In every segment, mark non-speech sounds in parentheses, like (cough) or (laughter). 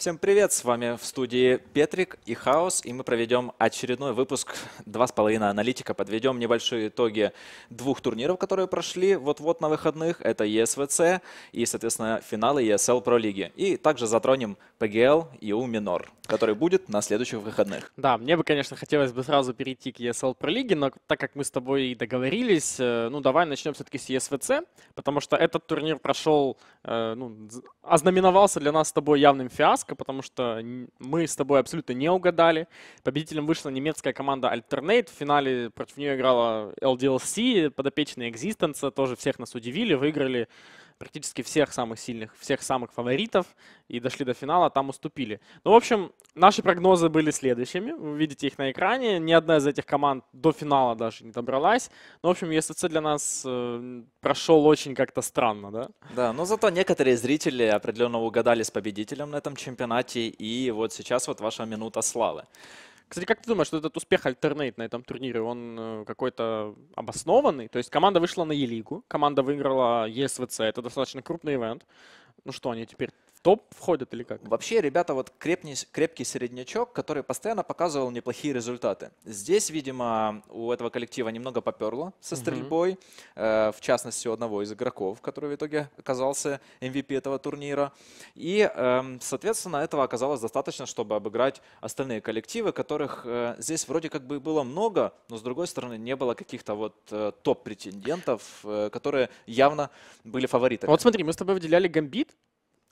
Всем привет, с вами в студии Петрик и Хаос, и мы проведем очередной выпуск «Два с половиной аналитика». Подведем небольшие итоги двух турниров, которые прошли вот-вот на выходных. Это ЕСВЦ и, соответственно, финалы ESL Pro лиги. И также затронем PGL и U Minor, который будет на следующих выходных. Да, мне бы, конечно, хотелось бы сразу перейти к ESL Pro лиге, но так как мы с тобой и договорились, э, ну давай начнем все-таки с ЕСВЦ, потому что этот турнир прошел, э, ну, ознаменовался для нас с тобой явным фиаско Маска, потому что мы с тобой абсолютно не угадали. Победителем вышла немецкая команда Alternate. В финале против нее играла LDLC, подопечные Existence. Тоже всех нас удивили, выиграли практически всех самых сильных, всех самых фаворитов и дошли до финала, там уступили. Ну, в общем, наши прогнозы были следующими. Вы видите их на экране. Ни одна из этих команд до финала даже не добралась. Ну, в общем, ЕСЦ для нас э, прошел очень как-то странно, да? Да, но зато некоторые зрители определенно угадали с победителем на этом чемпионате. И вот сейчас вот ваша минута славы. Кстати, как ты думаешь, что этот успех Альтернейт на этом турнире, он э, какой-то обоснованный? То есть команда вышла на Елигу, команда выиграла ЕСВЦ, это достаточно крупный ивент. Ну что, они теперь топ входят или как? Вообще, ребята, вот крепкий, крепкий середнячок, который постоянно показывал неплохие результаты. Здесь, видимо, у этого коллектива немного поперло со стрельбой. Угу. Э, в частности, у одного из игроков, который в итоге оказался MVP эм этого турнира. И, э, соответственно, этого оказалось достаточно, чтобы обыграть остальные коллективы, которых э, здесь вроде как бы было много, но, с другой стороны, не было каких-то вот э, топ-претендентов, э, которые явно были фаворитами. Вот смотри, мы с тобой выделяли Гамбит,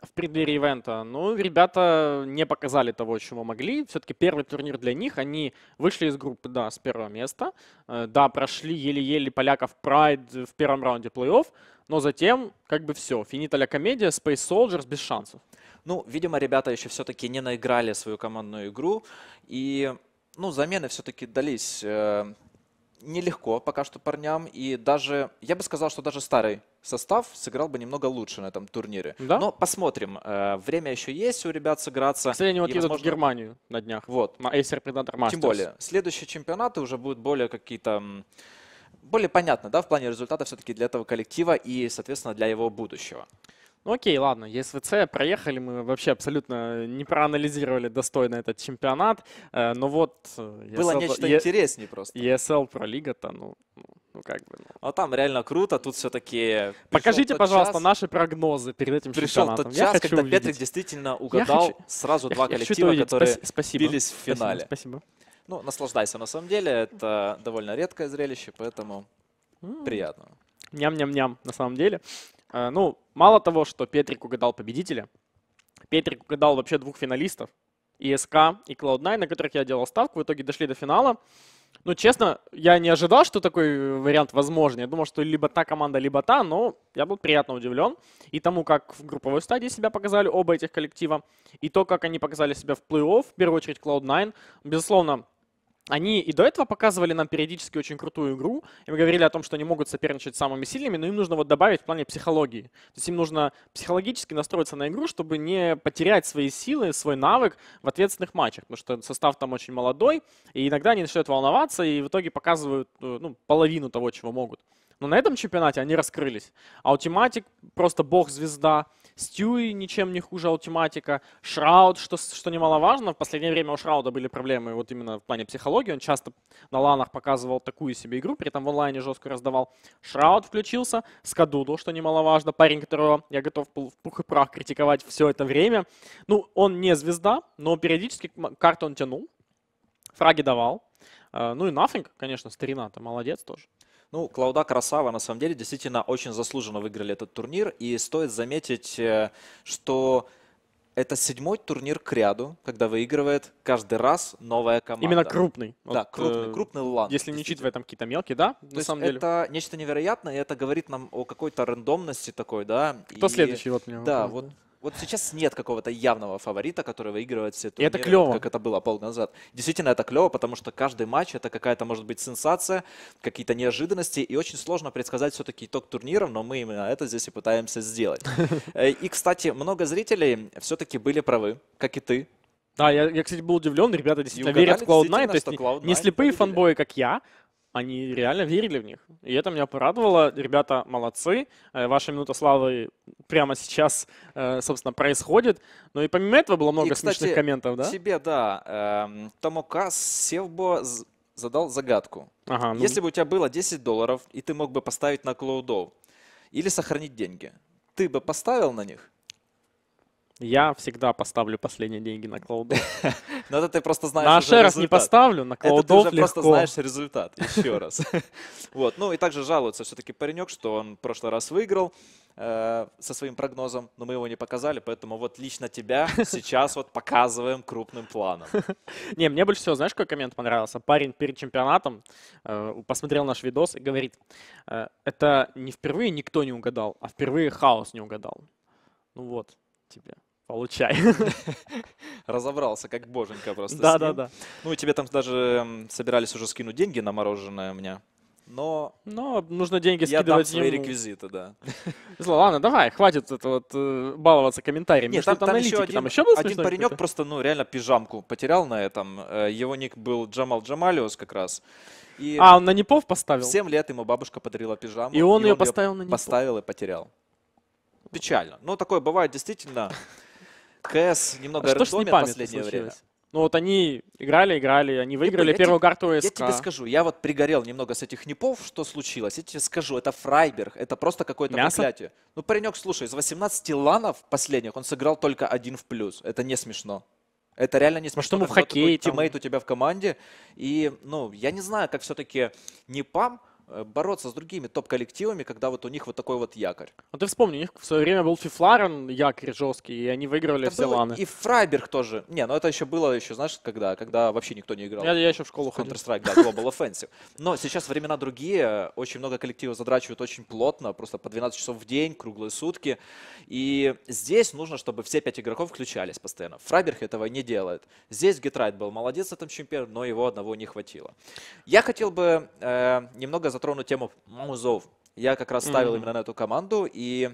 в преддверии ивента. Ну, ребята не показали того, чего могли. Все-таки первый турнир для них. Они вышли из группы, да, с первого места. Э, да, прошли еле-еле поляков Прайд в первом раунде плей-офф. Но затем, как бы все, Финиталя комедия, Space Soldiers без шансов. Ну, видимо, ребята еще все-таки не наиграли свою командную игру. И, ну, замены все-таки дались э, нелегко пока что парням. И даже, я бы сказал, что даже старый состав сыграл бы немного лучше на этом турнире. Да? Но посмотрим. Э, время еще есть у ребят сыграться. Кстати, они вот едут возможно... в Германию на днях. Вот. Acer Predator Masters. Тем более. Следующие чемпионаты уже будут более какие-то... Более понятно, да, в плане результата все-таки для этого коллектива и, соответственно, для его будущего. Ну окей, ладно, ЕСВЦ, проехали, мы вообще абсолютно не проанализировали достойно этот чемпионат, э, но вот... ESL, э, Было нечто e... интереснее просто. ESL про лига-то, ну, ну, ну как бы. Ну. А там реально круто, тут все-таки... Покажите, пожалуйста, час, наши прогнозы перед этим пришел чемпионатом. Пришел тот час, когда увидеть. Петрик действительно угадал хочу, сразу я два я коллектива, которые спасибо. бились в финале. Спасибо, спасибо. Ну, наслаждайся, на самом деле, это довольно редкое зрелище, поэтому mm. приятного. Ням-ням-ням, на самом деле. Э, ну, мало того, что Петрик угадал победителя, Петрик угадал вообще двух финалистов, и СК, и Cloud9, на которых я делал ставку, в итоге дошли до финала. Ну, честно, я не ожидал, что такой вариант возможен. Я думал, что либо та команда, либо та, но я был приятно удивлен и тому, как в групповой стадии себя показали оба этих коллектива, и то, как они показали себя в плей-офф, в первую очередь Cloud9. Безусловно, они и до этого показывали нам периодически очень крутую игру. И мы говорили о том, что они могут соперничать с самыми сильными, но им нужно вот добавить в плане психологии. То есть им нужно психологически настроиться на игру, чтобы не потерять свои силы, свой навык в ответственных матчах. Потому что состав там очень молодой, и иногда они начинают волноваться и в итоге показывают э, ну, половину того, чего могут. Но на этом чемпионате они раскрылись. Аутиматик просто бог-звезда. Стюи ничем не хуже аутематика. Шрауд, что, что немаловажно, в последнее время у Шрауда были проблемы вот именно в плане психологии. Он часто на ланах показывал такую себе игру, при этом в онлайне жестко раздавал. Шрауд включился, Скадудо что немаловажно, парень, которого я готов в пух и прах критиковать все это время. Ну, он не звезда, но периодически карту он тянул, фраги давал. Э, ну и Нафинг конечно, старина-то молодец тоже. Ну, Клауда Красава, на самом деле, действительно очень заслуженно выиграли этот турнир. И стоит заметить, э, что это седьмой турнир к ряду, когда выигрывает каждый раз новая команда. Именно крупный. Да, вот, крупный, э, крупный лан. Если не учитывая там какие-то мелкие, да, То на самом деле. это нечто невероятное, и это говорит нам о какой-то рандомности такой, да. Кто и... следующий вот мне? Да, вопрос, вот да? Вот сейчас нет какого-то явного фаворита, который выигрывает все турниры, это клево. как это было полгода назад. Действительно, это клево, потому что каждый матч это какая-то, может быть, сенсация, какие-то неожиданности, и очень сложно предсказать все-таки итог турниров, но мы именно это здесь и пытаемся сделать. (laughs) Э, и, кстати, много зрителей все-таки были правы, как и ты, да, я, я, кстати, был удивлен, ребята действительно верят в Cloud9, то есть не, не слепые победили. фанбои, как я, они реально верили в них. И это меня порадовало. Ребята молодцы. Э, ваша минута славы прямо сейчас, э, собственно, происходит. Но ну и помимо этого было много и, кстати, смешных комментов, да? тебе, да. Эм, Томока Севбо задал загадку. Ага, ну... Если бы у тебя было 10 долларов, и ты мог бы поставить на клоудов или сохранить деньги, ты бы поставил на них? Я всегда поставлю последние деньги на клауду. (laughs) Но это ты просто знаешь На ашеров не поставлю, на клаудов Это ты уже просто знаешь результат, (laughs) еще раз. (laughs) Вот. Ну и также жалуется все-таки паренек, что он в прошлый раз выиграл э, со своим прогнозом, но мы его не показали, поэтому вот лично тебя сейчас вот показываем крупным планом. Не, мне больше всего, знаешь, какой коммент понравился? Парень перед чемпионатом э, посмотрел наш видос и говорит, э, это не впервые никто не угадал, а впервые хаос не угадал. Ну вот тебе. Получай. (laughs) Разобрался, как боженька просто. Да, да, да. Ну и тебе там даже собирались уже скинуть деньги на мороженое у меня. Но, но нужно деньги я скидывать дам свои ему. реквизиты, да. (laughs) Зло, ладно, давай, хватит это вот э, баловаться комментариями. Нет, там, там, аналитики? еще один, там еще был один паренек просто, ну, реально пижамку потерял на этом. Э, его ник был Джамал Джамалиус как раз. И а, он на Непов поставил? В 7 лет ему бабушка подарила пижаму. И он, и он ее он поставил ее на Непов? Поставил и потерял. Печально. Но ну, такое бывает действительно. (laughs) КС немного а что ж последнее случилось? время. Ну вот они играли, играли, они выиграли я, первую я, карту СК. Я тебе скажу, я вот пригорел немного с этих непов, что случилось. Я тебе скажу, это Фрайберг, это просто какое-то проклятие. Ну, паренек, слушай, из 18 ланов последних он сыграл только один в плюс. Это не смешно. Это реально не ну, смешно. Что мы в хоккей? Тиммейт у тебя в команде. И, ну, я не знаю, как все-таки непам... Э, бороться с другими топ-коллективами, когда вот у них вот такой вот якорь. А ты вспомни, у них в свое время был Фифларен, якорь жесткий, и они выигрывали это все ланы. И Фрайберг тоже. Не, ну это еще было еще, знаешь, когда, когда вообще никто не играл. Я, я еще в школу ходил. Counter-Strike, да, Global Offensive. Но сейчас времена другие, очень много коллективов задрачивают очень плотно, просто по 12 часов в день, круглые сутки. И здесь нужно, чтобы все пять игроков включались постоянно. Фрайберг этого не делает. Здесь Гитрайт был молодец в этом чемпионе, но его одного не хватило. Я хотел бы э, немного затрону тему маузов. Я как раз ставил mm-hmm. именно на эту команду, и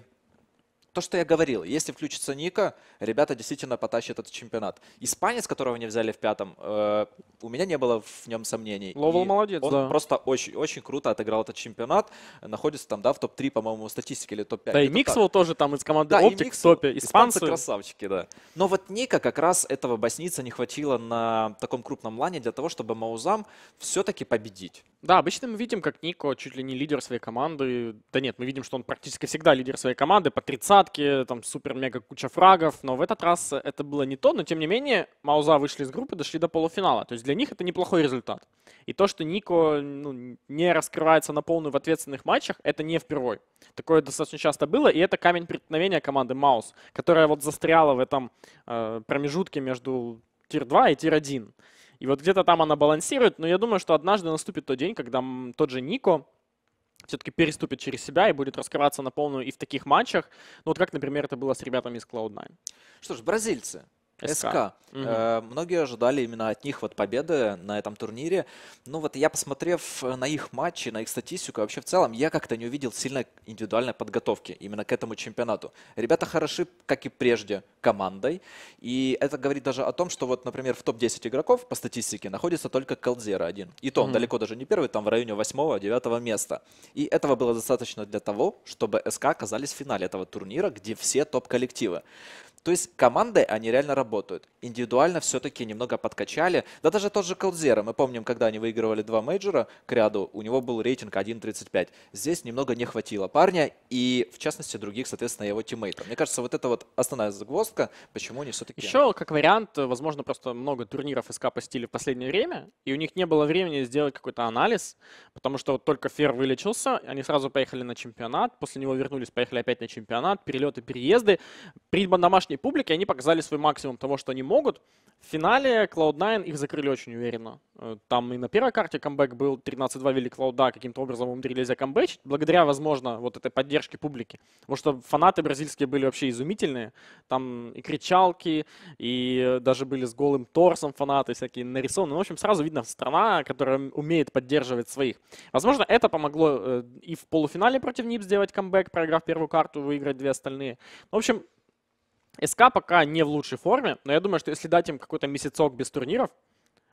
то, что я говорил, если включится Ника, ребята действительно потащат этот чемпионат. Испанец, которого они взяли в пятом, э, у меня не было в нем сомнений. Ловел молодец, он да. просто очень-очень круто отыграл этот чемпионат. Находится там, да, в топ-3, по-моему, статистики или топ-5. Да, и Миксвелл тоже там из команды да, Optic в топе. Испанцы. испанцы красавчики, да. Но вот Ника как раз этого босница не хватило на таком крупном лане для того, чтобы Маузам все-таки победить. Да, обычно мы видим, как Нико чуть ли не лидер своей команды. Да нет, мы видим, что он практически всегда лидер своей команды по тридцатке, там супер-мега куча фрагов. Но в этот раз это было не то, но тем не менее Мауза вышли из группы, дошли до полуфинала. То есть для них это неплохой результат. И то, что Нико ну, не раскрывается на полную в ответственных матчах, это не впервой. Такое достаточно часто было, и это камень преткновения команды Маус, которая вот застряла в этом э, промежутке между тир-2 и тир-1. И вот где-то там она балансирует, но я думаю, что однажды наступит тот день, когда тот же Нико все-таки переступит через себя и будет раскрываться на полную и в таких матчах. Ну вот как, например, это было с ребятами из Cloud9. Что ж, бразильцы СК. Угу. Э, многие ожидали именно от них вот победы на этом турнире. Ну вот я, посмотрев э, на их матчи, на их статистику, вообще в целом, я как-то не увидел сильной индивидуальной подготовки именно к этому чемпионату. Ребята хороши, как и прежде, командой. И это говорит даже о том, что вот, например, в топ-10 игроков по статистике находится только Калдзера один. И то он угу. далеко даже не первый, там в районе 8-9 места. И этого было достаточно для того, чтобы СК оказались в финале этого турнира, где все топ-коллективы. То есть командой они реально работают. Индивидуально все-таки немного подкачали. Да даже тот же Калзера, мы помним, когда они выигрывали два мейджора к ряду, у него был рейтинг 1.35. Здесь немного не хватило парня и, в частности, других, соответственно, его тиммейтов. Мне кажется, вот это вот основная загвоздка, почему они все-таки... Еще, как вариант, возможно, просто много турниров СК постили в последнее время, и у них не было времени сделать какой-то анализ, потому что вот только Фер вылечился, они сразу поехали на чемпионат, после него вернулись, поехали опять на чемпионат, перелеты, переезды. При домашней домашней публике они показали свой максимум того, что они могут. В финале Cloud9 их закрыли очень уверенно. Э, там и на первой карте камбэк был, 13-2 вели Cloud, каким-то образом умудрились закамбэчить, благодаря, возможно, вот этой поддержке публики. Потому что фанаты бразильские были вообще изумительные. Там и кричалки, и э, даже были с голым торсом фанаты всякие нарисованы. Ну, в общем, сразу видно страна, которая умеет поддерживать своих. Возможно, это помогло э, и в полуфинале против НИП сделать камбэк, проиграв первую карту, выиграть две остальные. В общем, СК пока не в лучшей форме, но я думаю, что если дать им какой-то месяцок без турниров,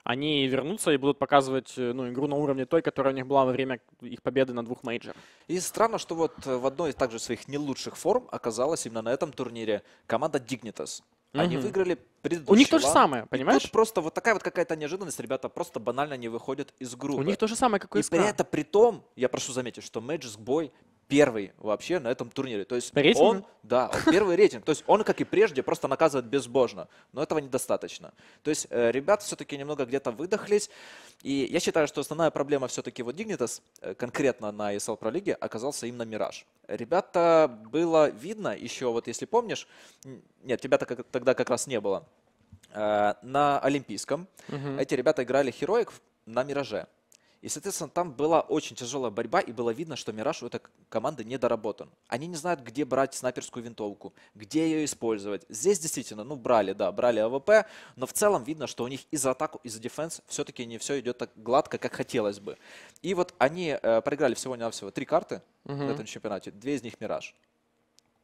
они вернутся и будут показывать э, ну, игру на уровне той, которая у них была во время их победы на двух мейджорах. И странно, что вот э, в одной из также своих не лучших форм оказалась именно на этом турнире команда Dignitas. Они угу. выиграли предыдущий У них то же самое, понимаешь? И тут просто вот такая вот какая-то неожиданность, ребята просто банально не выходят из группы. У них то же самое, как и СК. И при этом при том, я прошу заметить, что Magic Boy первый вообще на этом турнире. То есть Рейтинг? он, да, он (laughs) первый рейтинг. То есть он, как и прежде, просто наказывает безбожно. Но этого недостаточно. То есть э, ребята все-таки немного где-то выдохлись. И я считаю, что основная проблема все-таки вот Dignitas, э, конкретно на ESL Pro League, оказался именно Мираж. Ребята было видно еще, вот если помнишь, нет, тебя -то тогда как раз не было, э, на Олимпийском угу. эти ребята играли Хероик на Мираже. И, соответственно, там была очень тяжелая борьба, и было видно, что «Мираж» у этой команды недоработан. Они не знают, где брать снайперскую винтовку, где ее использовать. Здесь действительно, ну, брали, да, брали АВП, но в целом видно, что у них и за атаку, и за дефенс все-таки не все идет так гладко, как хотелось бы. И вот они э, проиграли всего-навсего три карты Uh -huh. в этом чемпионате, две из них «Мираж».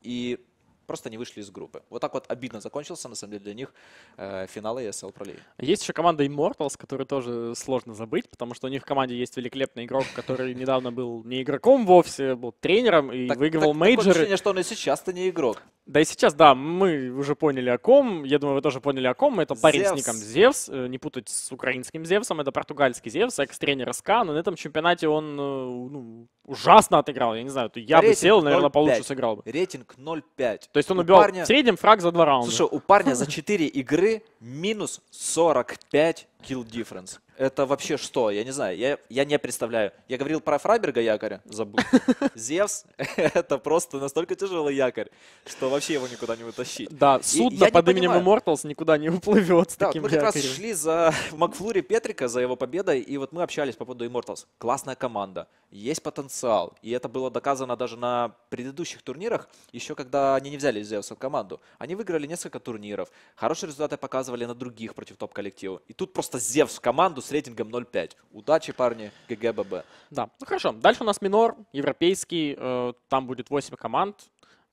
И просто не вышли из группы. Вот так вот обидно закончился, на самом деле, для них э, финал ESL Pro League. Есть еще команда Immortals, которую тоже сложно забыть, потому что у них в команде есть великолепный игрок, который недавно был не игроком вовсе, был тренером и так, выигрывал так, мейджоры. Такое ощущение, что он и сейчас-то не игрок. Да и сейчас, да, мы уже поняли о ком. Я думаю, вы тоже поняли о ком. Это парень Зевс. Э, не путать с украинским Зевсом. Это португальский Зевс, экс-тренер СК. Но на этом чемпионате он э, ну, ужасно отыграл. Я не знаю, я Рейтинг бы сел, наверное, получше сыграл бы. Рейтинг 0,5. То есть он у убил парня... в среднем фраг за два раунда. Слушай, у парня за 4 игры минус 45 Kill Difference. Это вообще что? Я не знаю, я, я не представляю. Я говорил про Фрайберга якоря, забыл. (laughs) Зевс — это просто настолько тяжелый якорь, что вообще его никуда не вытащить. Да, судно под именем Immortals никуда не уплывет с таким якорем. мы как раз шли за Макфлури Петрика, за его победой, и вот мы общались по поводу Immortals. Классная команда, есть потенциал, и это было доказано даже на предыдущих турнирах, еще когда они не взяли Зевса в команду. Они выиграли несколько турниров, хорошие результаты показывали на других против топ-коллектива. И тут просто просто Зевс в команду с рейтингом 0-5. Удачи, парни, ГГББ. Да, ну хорошо. Дальше у нас минор, европейский, э, там будет 8 команд.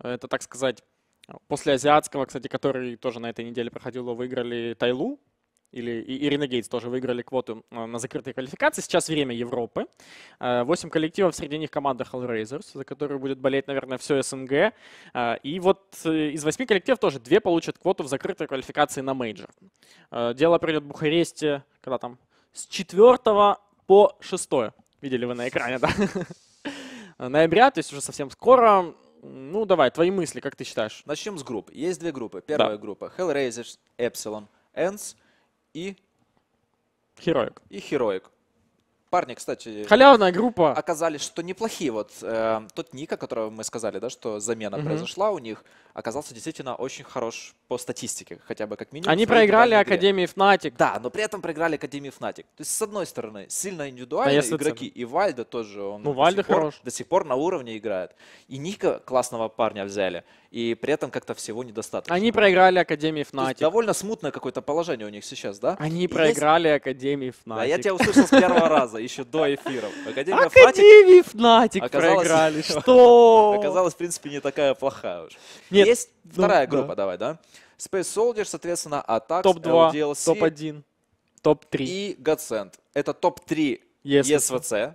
Это, так сказать, после азиатского, кстати, который тоже на этой неделе проходил, выиграли Тайлу или и Ирина Гейтс тоже выиграли квоту э, на закрытой квалификации. Сейчас время Европы. Э, восемь коллективов, среди них команда Hellraisers, за которую будет болеть, наверное, все СНГ. Э, и вот из восьми коллективов тоже две получат квоту в закрытой квалификации на мейджор. Дело придет в Бухаресте, когда там, с 4 по 6. Видели вы на экране, да? (laughs) Ноября, то есть уже совсем скоро. Ну, давай, твои мысли, как ты считаешь? Начнем с групп. Есть две группы. Первая да. группа Hellraisers, Epsilon, Ends и... Хероик. И Хероик. Парни, кстати... Халявная группа. Оказались, что неплохие. Вот э, тот Ника, которого мы сказали, да, что замена угу. произошла у них, оказался действительно очень хорош по статистике, хотя бы как минимум. Они проиграли Академии Фнатик. Да, но при этом проиграли Академии Фнатик. То есть, с одной стороны, сильно индивидуальные а игроки. И Вальдо тоже, он ну, Вальдо до, сих хорош. Пор, до сих пор на уровне играет. И Ника классного парня взяли, и при этом как-то всего недостаточно. Они проиграли Академии Фнатик. довольно смутное какое-то положение у них сейчас, да? Они и проиграли есть... Академии Фнатик. Да, я тебя услышал с первого раза, еще до эфира. Академия Академии Фнатик проиграли, (laughs) что? Оказалось, в принципе, не такая плохая уж. Есть ну, вторая группа, давай, да? Space Soldier, соответственно, Attack, Топ-2, LDLC, топ-1, топ-3. И Godsend. Это топ-3 ESVC,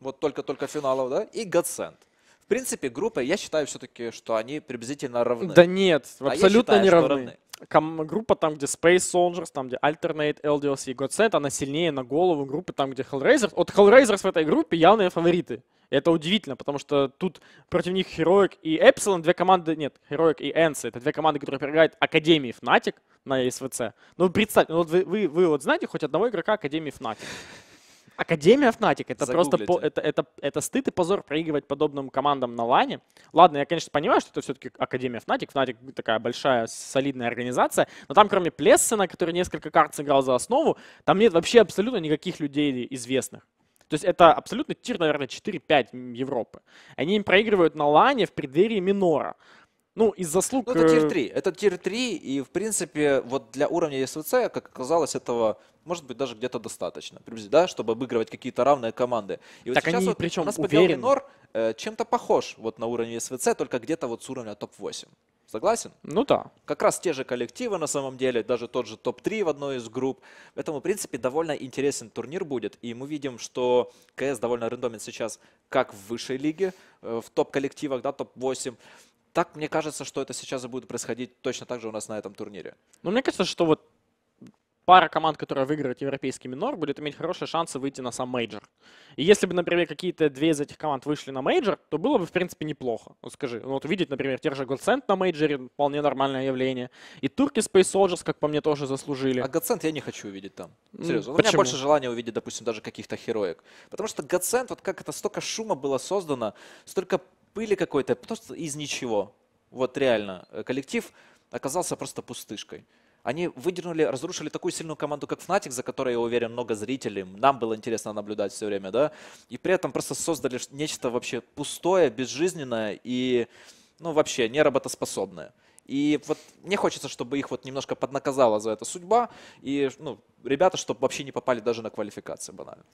вот только-только финалов, да, и Godsend. В принципе, группы, я считаю все-таки, что они приблизительно равны. Да нет, а абсолютно считаю, не равны. равны. Ком группа там, где Space Soldiers, там, где Alternate, LDLC и Godsend, она сильнее на голову группы там, где Hellraiser. От Hellraiser в этой группе явные фавориты. Это удивительно, потому что тут против них Heroic и Эпсилон, две команды, нет, Heroic и Энси, это две команды, которые проиграют Академии Fnatic на СВЦ. Ну, представьте, ну, вот вы, вы, вы вот знаете хоть одного игрока Академии Fnatic? Академия Фнатик это просто это, это, это стыд и позор проигрывать подобным командам на лане. Ладно, я, конечно, понимаю, что это все-таки Академия Фнатик, Фнатик такая большая, солидная организация, но там кроме Плессена, который несколько карт сыграл за основу, там нет вообще абсолютно никаких людей известных. То есть это абсолютно тир, наверное, 4-5 Европы. Они им проигрывают на лане в преддверии минора. Ну, из заслуг... Ну, это тир 3. Э, это тир 3, и, в принципе, вот для уровня СВЦ, как оказалось, этого, может быть, даже где-то достаточно, да, чтобы обыгрывать какие-то равные команды. И так сейчас они, вот причем у нас уверены. подел Минор э, чем-то похож вот на уровне СВЦ, только где-то вот с уровня топ-8. Согласен? Ну да. Как раз те же коллективы на самом деле, даже тот же топ-3 в одной из групп. Поэтому, в принципе, довольно интересен турнир будет. И мы видим, что КС довольно рандомен сейчас как в высшей лиге, э, в топ-коллективах, да, топ-8, так мне кажется, что это сейчас и будет происходить точно так же у нас на этом турнире. Ну, мне кажется, что вот пара команд, которые выиграют европейский минор, будет иметь хорошие шансы выйти на сам мейджор. И если бы, например, какие-то две из этих команд вышли на мейджор, то было бы, в принципе, неплохо. Вот скажи, ну, вот увидеть, например, тех же Godsend на мейджоре, вполне нормальное явление. И турки Space Soldiers, как по мне, тоже заслужили. А Godsend я не хочу увидеть там. Серьезно. Почему? У меня больше желания увидеть, допустим, даже каких-то хероек. Потому что Godsend, вот как это столько шума было создано, столько пыли какой-то, просто из ничего. Вот реально, э, коллектив оказался просто пустышкой они выдернули, разрушили такую сильную команду, как Fnatic, за которой, я уверен, много зрителей, нам было интересно наблюдать все время, да, и при этом просто создали нечто вообще пустое, безжизненное и, ну, вообще неработоспособное. И вот мне хочется, чтобы их вот немножко поднаказала за это судьба, и, ну, ребята, чтобы вообще не попали даже на квалификации банально.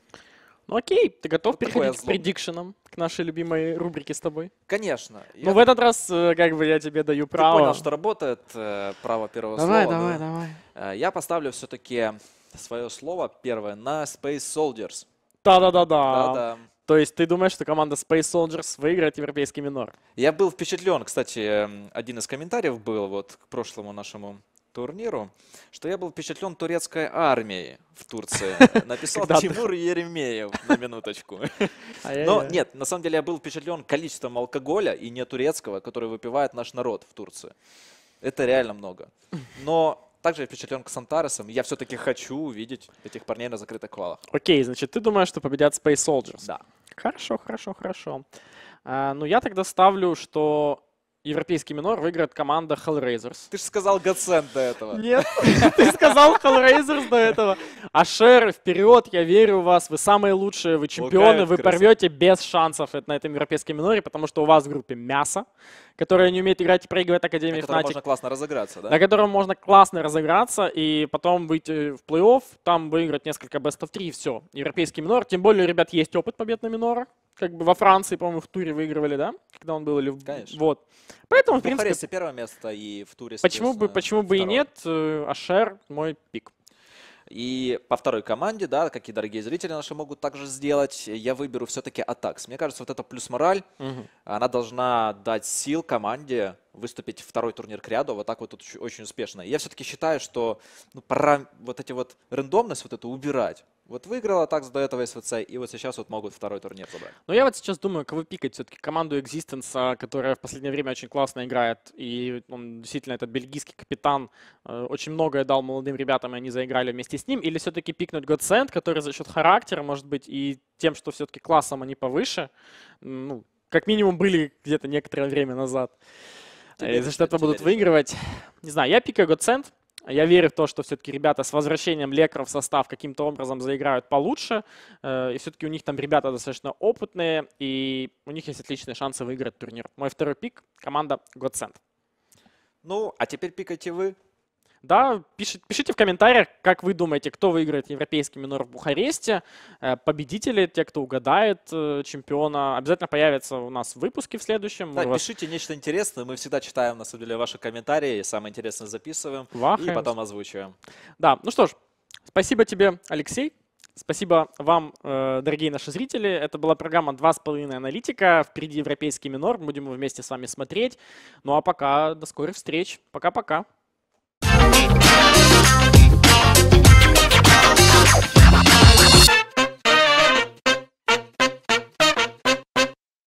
Ну окей, ты готов вот переходить к предикшенам, к нашей любимой рубрике с тобой? Конечно. Ну я... в этот раз, э, как бы, я тебе даю право. Ты понял, что работает э, право первого давай, слова. Давай, давай, давай. Э, я поставлю все-таки свое слово первое на Space Soldiers. да Да-да. То есть ты думаешь, что команда Space Soldiers выиграет европейский минор? Я был впечатлен, кстати, эм, один из комментариев был вот к прошлому нашему турниру, что я был впечатлен турецкой армией в Турции. (laughs) Написал Тимур Еремеев на минуточку. Но нет, на самом деле я был впечатлен количеством алкоголя и не турецкого, который выпивает наш народ в Турции. Это реально много. Но также я впечатлен Ксантаресом. Я все-таки хочу увидеть этих парней на закрытых квалах. Окей, значит, ты думаешь, что победят Space Soldiers? Да. Хорошо, хорошо, хорошо. А, ну, я тогда ставлю, что европейский минор выиграет команда Hellraisers. Ты же сказал Godsend до этого. Нет, (laughs) ты сказал Hellraisers до этого. Ашер, вперед, я верю в вас, вы самые лучшие, вы чемпионы, вы порвете без шансов на этом европейском миноре, потому что у вас в группе мясо, которое не умеет играть и проигрывает Академии Фнатик. На котором можно классно разыграться, да? На котором можно классно разыграться и потом выйти в плей-офф, там выиграть несколько бестов 3 и все. Европейский минор, тем более, ребят, есть опыт побед на минорах как бы во Франции, по-моему, в туре выигрывали, да? Когда он был или в... Конечно. Вот. Поэтому, в, ну, в принципе... Бухаресте первое место и в туре, Почему бы, почему второе. бы и нет? Э, Ашер мой пик. И по второй команде, да, какие дорогие зрители наши могут также сделать, я выберу все-таки Атакс. Мне кажется, вот эта плюс мораль, угу. она должна дать сил команде выступить второй турнир к ряду вот так вот тут очень успешно. И я все-таки считаю, что ну, пора вот эти вот рандомность вот эту убирать. Вот выиграла так до этого СВЦ, и вот сейчас вот могут второй турнир забрать. Ну, я вот сейчас думаю, кого пикать все-таки. Команду Existence, которая в последнее время очень классно играет, и он действительно этот бельгийский капитан э, очень многое дал молодым ребятам, и они заиграли вместе с ним. Или все-таки пикнуть Godsend, который за счет характера, может быть, и тем, что все-таки классом они повыше, ну, как минимум были где-то некоторое время назад. Тебе, э, за что-то будут решили. выигрывать. Не знаю, я пикаю Godsend. Я верю в то, что все-таки ребята с возвращением Лекаров в состав каким-то образом заиграют получше. Э, и все-таки у них там ребята достаточно опытные, и у них есть отличные шансы выиграть турнир. Мой второй пик – команда Godsend. Ну, а теперь пикайте вы. Да, пишите, пишите в комментариях, как вы думаете, кто выиграет европейский минор в Бухаресте. Э, победители, те, кто угадает э, чемпиона, обязательно появятся у нас в выпуске в следующем. Да, вас... пишите нечто интересное. Мы всегда читаем, на самом деле, ваши комментарии. Самое интересное записываем Вахаем. и потом озвучиваем. Да, ну что ж, спасибо тебе, Алексей. Спасибо вам, э, дорогие наши зрители. Это была программа «Два с половиной аналитика». Впереди европейский минор. Будем вместе с вами смотреть. Ну а пока, до скорых встреч. Пока-пока. Thank you.